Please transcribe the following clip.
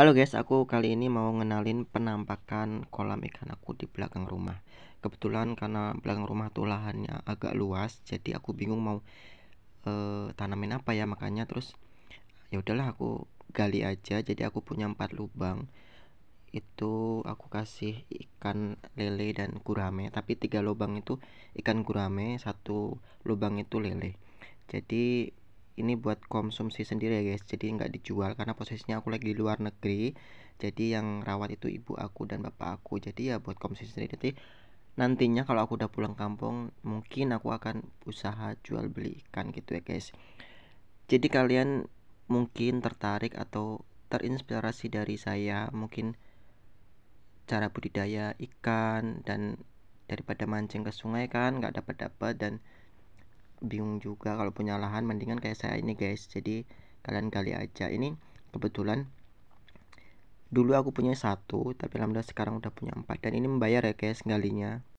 Halo guys, aku kali ini mau ngenalin penampakan kolam ikan aku di belakang rumah. Kebetulan karena belakang rumah tuh lahannya agak luas, jadi aku bingung mau e, tanamin apa ya makanya terus ya udahlah aku gali aja. Jadi aku punya empat lubang. Itu aku kasih ikan lele dan gurame, tapi tiga lubang itu ikan gurame, satu lubang itu lele. Jadi ini buat konsumsi sendiri ya guys jadi nggak dijual karena posisinya aku lagi di luar negeri jadi yang rawat itu ibu aku dan bapak aku jadi ya buat konsumsi sendiri jadi nantinya kalau aku udah pulang kampung mungkin aku akan usaha jual beli ikan gitu ya guys jadi kalian mungkin tertarik atau terinspirasi dari saya mungkin cara budidaya ikan dan daripada mancing ke sungai kan nggak dapat dapat dan bingung juga kalau punya lahan mendingan kayak saya ini guys jadi kalian gali aja ini kebetulan dulu aku punya satu tapi alhamdulillah sekarang udah punya empat dan ini membayar ya guys galinya